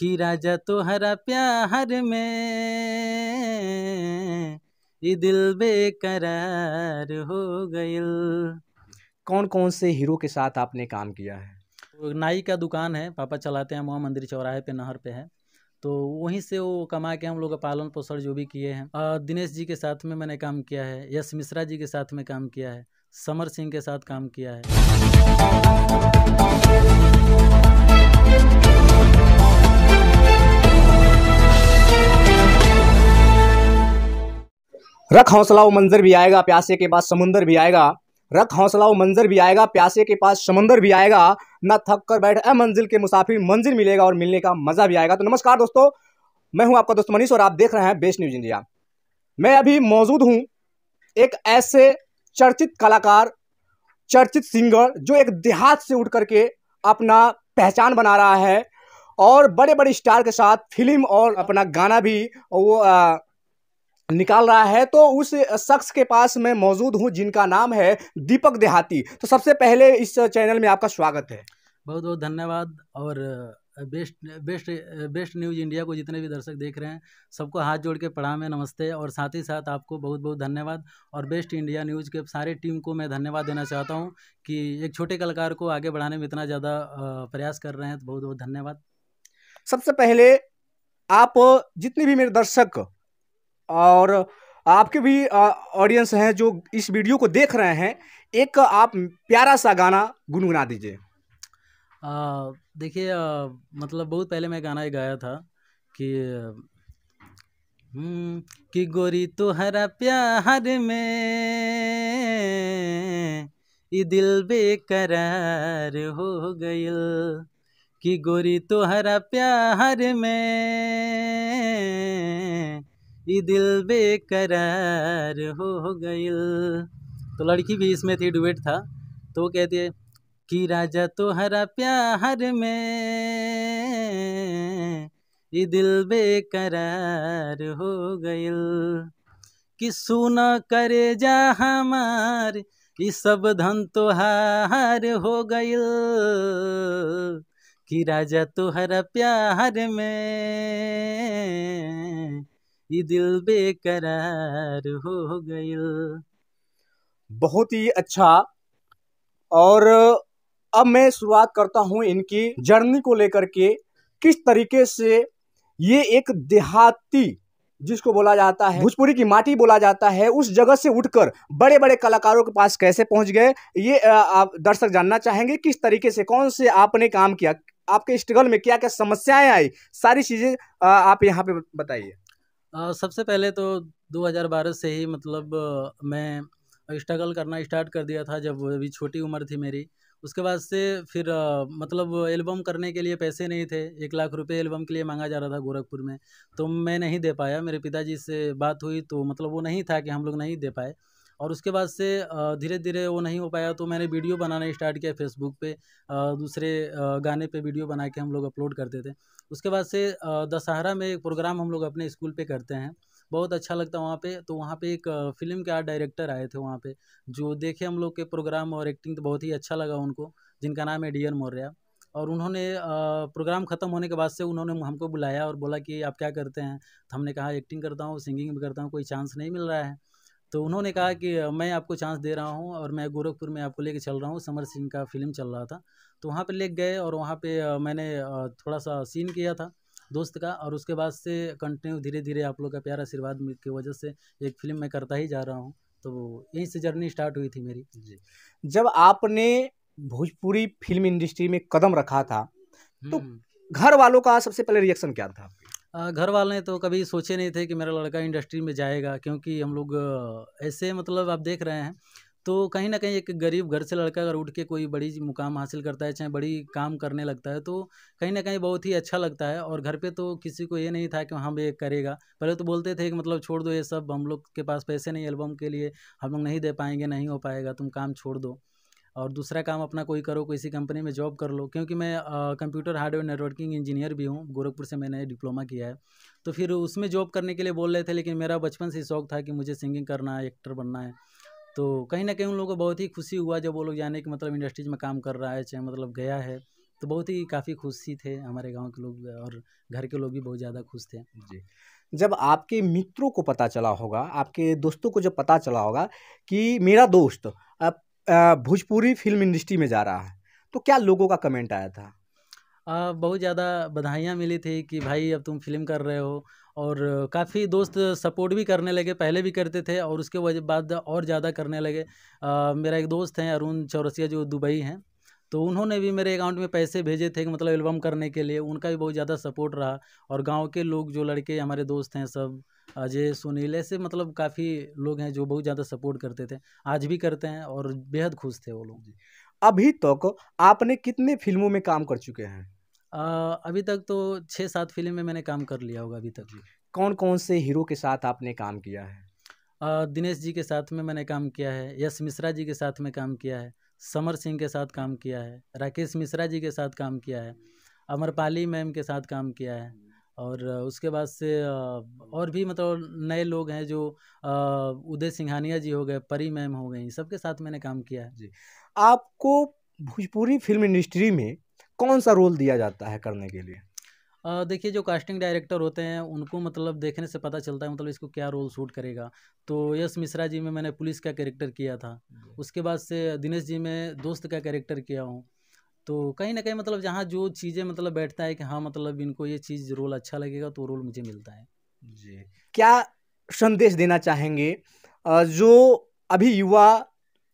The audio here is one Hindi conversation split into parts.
कि राजा तोहरा प्यार में ये दिल बेकरार हो गई कौन कौन से हीरो के साथ आपने काम किया है नाई का दुकान है पापा चलाते हैं मोहन मंदिर चौराहे पे नहर पे है तो वहीं से वो कमा के हम लोग का पालन पोषण जो भी किए हैं और दिनेश जी के साथ में मैंने काम किया है यश मिश्रा जी के साथ में काम किया है समर सिंह के साथ काम किया है रख हौसला व मंजर भी आएगा प्यासे के पास समुंदर भी आएगा रख हौसला व मंजर भी आएगा प्यासे के पास समंदर भी आएगा ना थक कर बैठ ए मंजिल के मुसाफिर मंजिल मिलेगा और मिलने का मजा भी आएगा तो नमस्कार दोस्तों मैं हूं आपका दोस्त मनीष और आप देख रहे हैं बेस्ट न्यूज इंडिया मैं अभी मौजूद हूं एक ऐसे चर्चित कलाकार चर्चित सिंगर जो एक देहात से उठ करके अपना पहचान बना रहा है और बड़े बड़े स्टार के साथ फिल्म और अपना गाना भी वो आ, निकाल रहा है तो उस शख्स के पास मैं मौजूद हूँ जिनका नाम है दीपक देहाती तो सबसे पहले इस चैनल में आपका स्वागत है बहुत बहुत धन्यवाद और best best best news India को जितने भी दर्शक देख रहे हैं सबको हाथ जोड़ के पढ़ा में नमस्ते और साथ ही साथ आपको बहुत बहुत धन्यवाद और बेस्ट इंडिया न्यूज़ के सारे टीम को मैं धन्यवाद देना चाहता हूँ कि एक छोटे कलाकार को आगे बढ़ाने में इतना ज़्यादा प्रयास कर रहे हैं तो बहुत बहुत धन्यवाद सबसे पहले आप जितने भी मेरे दर्शक और आपके भी ऑडियंस हैं जो इस वीडियो को देख रहे हैं एक आप प्यारा सा गाना गुनगुना दीजिए देखिए मतलब बहुत पहले मैं गाना गाया था कि हम्म, कि गोरी तुहरा हरा प्यार में ई दिल बेकरार हो गई कि गोरी तुहरा हरा प्यार में दिल बेकरार हो गयल तो लड़की भी इसमें थी डुबेट था तो वो कहती है कि राजा तो हरा प्यार में ये दिल बेकरार हो गई कि सुना करे जा हमार ये सब धन तो हार हो गई कि राजा तुहरा तो प्यार में ये दिल बेकरार हो गई बहुत ही अच्छा और अब मैं शुरुआत करता हूँ इनकी जर्नी को लेकर के किस तरीके से ये एक देहाती जिसको बोला जाता है भोजपुरी की माटी बोला जाता है उस जगह से उठकर बड़े बड़े कलाकारों के पास कैसे पहुंच गए ये आप दर्शक जानना चाहेंगे किस तरीके से कौन से आपने काम किया आपके स्ट्रगल में क्या क्या समस्याएं आई सारी चीज़ें आप यहाँ पे बताइए आ, सबसे पहले तो 2012 से ही मतलब मैं स्ट्रगल करना स्टार्ट कर दिया था जब अभी छोटी उम्र थी मेरी उसके बाद से फिर आ, मतलब एल्बम करने के लिए पैसे नहीं थे एक लाख रुपए एल्बम के लिए मांगा जा रहा था गोरखपुर में तो मैं नहीं दे पाया मेरे पिताजी से बात हुई तो मतलब वो नहीं था कि हम लोग नहीं दे पाए और उसके बाद से धीरे धीरे वो नहीं हो पाया तो मैंने वीडियो बनाना स्टार्ट किया फेसबुक पे दूसरे गाने पे वीडियो बना के हम लोग अपलोड करते थे उसके बाद से दशहरा में एक प्रोग्राम हम लोग अपने स्कूल पे करते हैं बहुत अच्छा लगता है वहाँ पे तो वहाँ पे एक फिल्म के आर्ट डायरेक्टर आए थे वहाँ पर जो देखे हम लोग के प्रोग्राम और एक्टिंग तो बहुत ही अच्छा लगा उनको जिनका नाम है डी एन और उन्होंने प्रोग्राम ख़त्म होने के बाद से उन्होंने हमको बुलाया और बोला कि आप क्या करते हैं तो हमने कहा एक्टिंग करता हूँ सिंगिंग भी करता हूँ कोई चांस नहीं मिल रहा है तो उन्होंने कहा कि मैं आपको चांस दे रहा हूँ और मैं गोरखपुर में आपको लेके चल रहा हूँ समर सिंह का फिल्म चल रहा था तो वहाँ पर ले गए और वहाँ पर मैंने थोड़ा सा सीन किया था दोस्त का और उसके बाद से कंटिन्यू धीरे धीरे आप लोग का प्यार आशीर्वाद की वजह से एक फिल्म मैं करता ही जा रहा हूँ तो यहीं से जर्नी स्टार्ट हुई थी मेरी जी जब आपने भोजपुरी फिल्म इंडस्ट्री में कदम रखा था तो हम्म। घर वालों का सबसे पहले रिएक्शन क्या था घर वाले तो कभी सोचे नहीं थे कि मेरा लड़का इंडस्ट्री में जाएगा क्योंकि हम लोग ऐसे मतलब आप देख रहे हैं तो कहीं ना कहीं एक गरीब घर से लड़का अगर उठ के कोई बड़ी मुकाम हासिल करता है चाहे बड़ी काम करने लगता है तो कहीं ना कहीं बहुत ही अच्छा लगता है और घर पे तो किसी को ये नहीं था कि हम ये करेगा पहले तो बोलते थे कि मतलब छोड़ दो ये सब हम लोग के पास पैसे नहीं एल्बम के लिए हम लोग नहीं दे पाएंगे नहीं हो पाएगा तुम काम छोड़ दो और दूसरा काम अपना कोई करो किसी कंपनी में जॉब कर लो क्योंकि मैं कंप्यूटर हार्डवेयर नेटवर्किंग इंजीनियर भी हूँ गोरखपुर से मैंने डिप्लोमा किया है तो फिर उसमें जॉब करने के लिए बोल रहे थे लेकिन मेरा बचपन से शौक था कि मुझे सिंगिंग करना है एक्टर बनना है तो कहीं ना कहीं उन लोगों को बहुत ही खुशी हुआ जब वो लोग जाने की मतलब इंडस्ट्रीज में काम कर रहा है चाहे मतलब गया है तो बहुत ही काफ़ी खुशी थे हमारे गांव के लोग और घर के लोग भी बहुत ज़्यादा खुश थे जी जब आपके मित्रों को पता चला होगा आपके दोस्तों को जब पता चला होगा कि मेरा दोस्त भोजपुरी फिल्म इंडस्ट्री में जा रहा है तो क्या लोगों का कमेंट आया था आ, बहुत ज़्यादा बधाइयाँ मिली थी कि भाई अब तुम फिल्म कर रहे हो और काफ़ी दोस्त सपोर्ट भी करने लगे पहले भी करते थे और उसके वजह बाद और ज़्यादा करने लगे आ, मेरा एक दोस्त हैं अरुण चौरसिया जो दुबई हैं तो उन्होंने भी मेरे अकाउंट में पैसे भेजे थे कि मतलब एल्बम करने के लिए उनका भी बहुत ज़्यादा सपोर्ट रहा और गांव के लोग जो लड़के हमारे दोस्त हैं सब अजय सुनील ऐसे मतलब काफ़ी लोग हैं जो बहुत ज़्यादा सपोर्ट करते थे आज भी करते हैं और बेहद खुश थे वो लोग अभी तक तो आपने कितने फिल्मों में काम कर चुके हैं आ, अभी तक तो छः सात फिल्म में मैंने काम कर लिया होगा अभी तक कौन कौन से हीरो के साथ आपने काम किया है दिनेश जी के साथ में मैंने काम किया है यश मिश्रा जी के साथ में काम किया है समर सिंह के साथ काम किया है राकेश मिश्रा जी के साथ काम किया है अमरपाली मैम के साथ काम किया है और उसके बाद से और भी मतलब नए लोग हैं जो उदय सिंघानिया जी हो गए परी मैम हो गई सबके साथ मैंने काम किया है जी आपको भोजपुरी फिल्म इंडस्ट्री में कौन सा रोल दिया जाता है करने के लिए देखिए जो कास्टिंग डायरेक्टर होते हैं उनको मतलब देखने से पता चलता है मतलब इसको क्या रोल सूट करेगा तो यश मिश्रा जी में मैंने पुलिस का कैरेक्टर किया था उसके बाद से दिनेश जी में दोस्त का कैरेक्टर किया हूँ तो कहीं ना कहीं मतलब जहाँ जो चीज़ें मतलब बैठता है कि हाँ मतलब इनको ये चीज़ रोल अच्छा लगेगा तो रोल मुझे मिलता है जी क्या संदेश देना चाहेंगे जो अभी युवा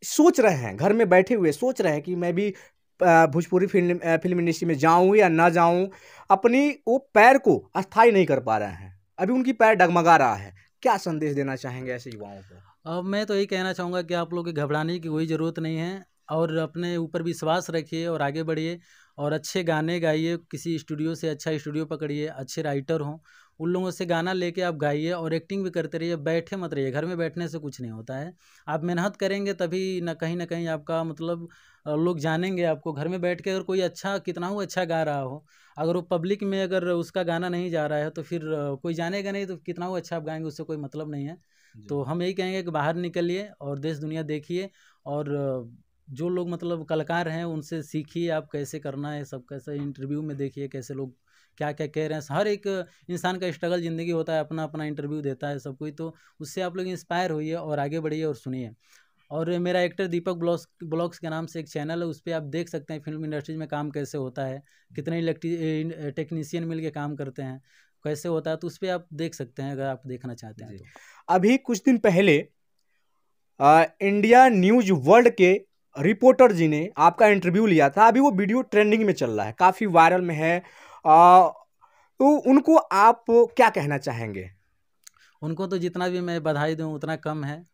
सोच रहे हैं घर में बैठे हुए सोच रहे हैं कि मैं भी भोजपुरी फिल्म फिल्म इंडस्ट्री में जाऊँ या ना जाऊँ अपनी वो पैर को अस्थाई नहीं कर पा रहे हैं अभी उनकी पैर डगमगा रहा है क्या संदेश देना चाहेंगे ऐसे युवाओं को अब मैं तो यही कहना चाहूँगा कि आप लोग घबराने की कोई ज़रूरत नहीं है और अपने ऊपर विश्वास रखिए और आगे बढ़िए और अच्छे गाने गाइए किसी स्टूडियो से अच्छा स्टूडियो पकड़िए अच्छे राइटर हों उन लोगों से गाना लेके आप गाइए और एक्टिंग भी करते रहिए बैठे मत रहिए घर में बैठने से कुछ नहीं होता है आप मेहनत करेंगे तभी ना कहीं ना कहीं आपका मतलब लोग जानेंगे आपको घर में बैठ के अगर कोई अच्छा कितना हो अच्छा गा रहा हो अगर वो पब्लिक में अगर उसका गाना नहीं जा रहा है तो फिर कोई जानेगा नहीं तो कितना हो अच्छा आप गाएंगे उससे कोई मतलब नहीं है तो हम यही कहेंगे कि बाहर निकलिए और देश दुनिया देखिए और जो लोग मतलब कलाकार हैं उनसे सीखिए आप कैसे करना है सब कैसे इंटरव्यू में देखिए कैसे लोग क्या क्या कह रहे हैं हर एक इंसान का स्ट्रगल ज़िंदगी होता है अपना अपना इंटरव्यू देता है सब कोई तो उससे आप लोग इंस्पायर होइए और आगे बढ़िए और सुनिए और मेरा एक्टर दीपक ब्लॉग्स ब्लॉग्स के नाम से एक चैनल है उस पर आप देख सकते हैं फिल्म इंडस्ट्रीज में काम कैसे होता है कितने इलेक्ट्री टेक्नीसियन मिल के काम करते हैं कैसे होता है तो उस पर आप देख सकते हैं अगर आप देखना चाहते हैं तो। अभी कुछ दिन पहले आ, इंडिया न्यूज वर्ल्ड के रिपोर्टर जी ने आपका इंटरव्यू लिया था अभी वो वीडियो ट्रेंडिंग में चल रहा है काफ़ी वायरल में है तो उनको आप क्या कहना चाहेंगे उनको तो जितना भी मैं बधाई दूँ उतना कम है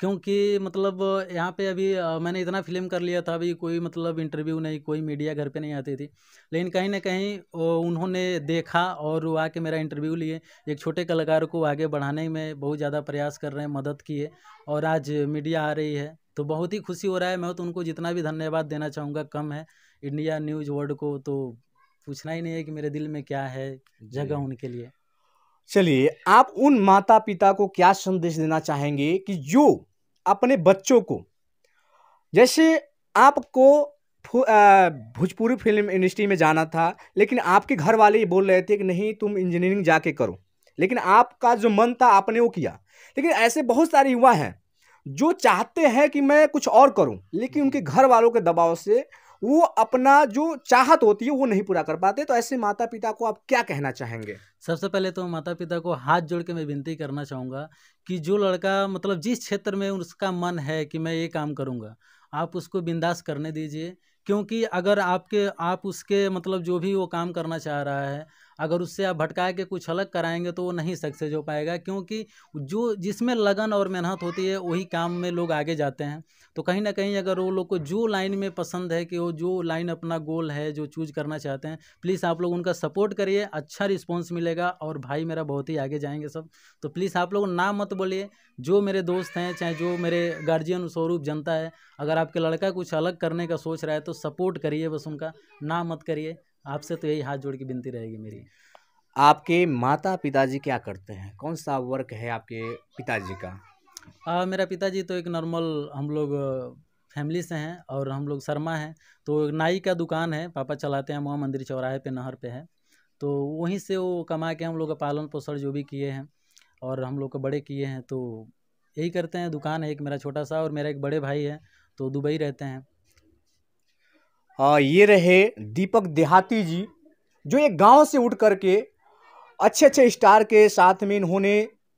क्योंकि मतलब यहाँ पे अभी मैंने इतना फिल्म कर लिया था अभी कोई मतलब इंटरव्यू नहीं कोई मीडिया घर पे नहीं आती थी लेकिन कहीं ना कहीं उन्होंने देखा और वो आके मेरा इंटरव्यू लिए एक छोटे कलाकार को आगे बढ़ाने में बहुत ज़्यादा प्रयास कर रहे हैं मदद किए और आज मीडिया आ रही है तो बहुत ही खुशी हो रहा है मैं तो उनको जितना भी धन्यवाद देना चाहूँगा कम है इंडिया न्यूज़ वर्ल्ड को तो पूछना ही नहीं है कि मेरे दिल में क्या है जगह उनके लिए चलिए आप उन माता पिता को क्या संदेश देना चाहेंगे कि जो अपने बच्चों को जैसे आपको भोजपुरी फिल्म इंडस्ट्री में जाना था लेकिन आपके घर वाले ये बोल रहे थे कि नहीं तुम इंजीनियरिंग जाके करो लेकिन आपका जो मन था आपने वो किया लेकिन ऐसे बहुत सारे युवा हैं जो चाहते हैं कि मैं कुछ और करूं लेकिन उनके घर वालों के दबाव से वो अपना जो चाहत होती है वो नहीं पूरा कर पाते तो ऐसे माता पिता को आप क्या कहना चाहेंगे सबसे पहले तो माता पिता को हाथ जोड़ के मैं विनती करना चाहूँगा कि जो लड़का मतलब जिस क्षेत्र में उसका मन है कि मैं ये काम करूँगा आप उसको बिंदास करने दीजिए क्योंकि अगर आपके आप उसके मतलब जो भी वो काम करना चाह रहा है अगर उससे आप भटका के कुछ अलग कराएंगे तो वो नहीं सक्सेस हो पाएगा क्योंकि जो जिसमें लगन और मेहनत होती है वही काम में लोग आगे जाते हैं तो कहीं ना कहीं अगर वो लोग को जो लाइन में पसंद है कि वो जो लाइन अपना गोल है जो चूज करना चाहते हैं प्लीज़ आप लोग उनका सपोर्ट करिए अच्छा रिस्पॉन्स मिलेगा और भाई मेरा बहुत ही आगे जाएंगे सब तो प्लीज़ आप लोग ना मत बोलिए जो मेरे दोस्त हैं चाहे जो मेरे गार्जियन स्वरूप जनता है अगर आपके लड़का कुछ अलग करने का सोच रहा है तो सपोर्ट करिए बस उनका ना मत करिए आपसे तो यही हाथ जोड़ के विनती रहेगी मेरी आपके माता पिताजी क्या करते हैं कौन सा वर्क है आपके पिताजी का आ, मेरा पिताजी तो एक नॉर्मल हम लोग फैमिली से हैं और हम लोग शर्मा हैं तो नाई का दुकान है पापा चलाते हैं वहाँ मंदिर चौराहे पे नहर पे है तो वहीं से वो कमा के हम लोग का पालन पोषण जो भी किए हैं और हम लोग को बड़े किए हैं तो यही करते हैं दुकान है एक मेरा छोटा सा और मेरा एक बड़े भाई है तो दुबई रहते हैं हाँ, ये रहे दीपक देहाती जी जो एक गांव से उठ करके अच्छे अच्छे स्टार के साथ में इन्होंने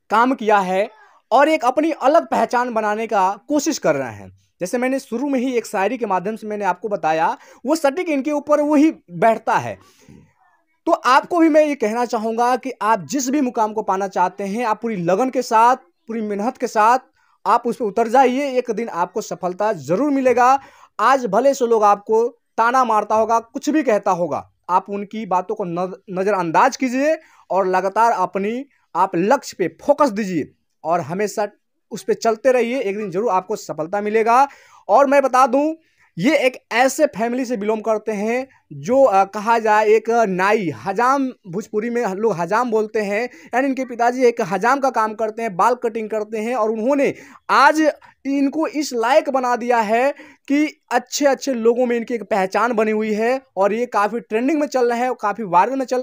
काम किया है और एक अपनी अलग पहचान बनाने का कोशिश कर रहे हैं जैसे मैंने शुरू में ही एक शायरी के माध्यम से मैंने आपको बताया वो सटीक इनके ऊपर वही बैठता है तो आपको भी मैं ये कहना चाहूँगा कि आप जिस भी मुकाम को पाना चाहते हैं आप पूरी लगन के साथ पूरी मेहनत के साथ आप उस पर उतर जाइए एक दिन आपको सफलता ज़रूर मिलेगा आज भले से लोग आपको ताना मारता होगा कुछ भी कहता होगा आप उनकी बातों को नज़रअंदाज कीजिए और लगातार अपनी आप लक्ष्य पे फोकस दीजिए और हमेशा उस पर चलते रहिए एक दिन जरूर आपको सफलता मिलेगा और मैं बता दूं ये एक ऐसे फैमिली से बिलोंग करते हैं जो आ, कहा जाए एक नाई हजाम भोजपुरी में लोग हजाम बोलते हैं यानी इनके पिताजी एक हजाम का काम करते हैं बाल कटिंग करते हैं और उन्होंने आज इनको इस लायक बना दिया है कि अच्छे अच्छे लोगों में इनकी एक पहचान बनी हुई है और ये काफ़ी ट्रेंडिंग में चल रहे हैं काफ़ी वायरल में चल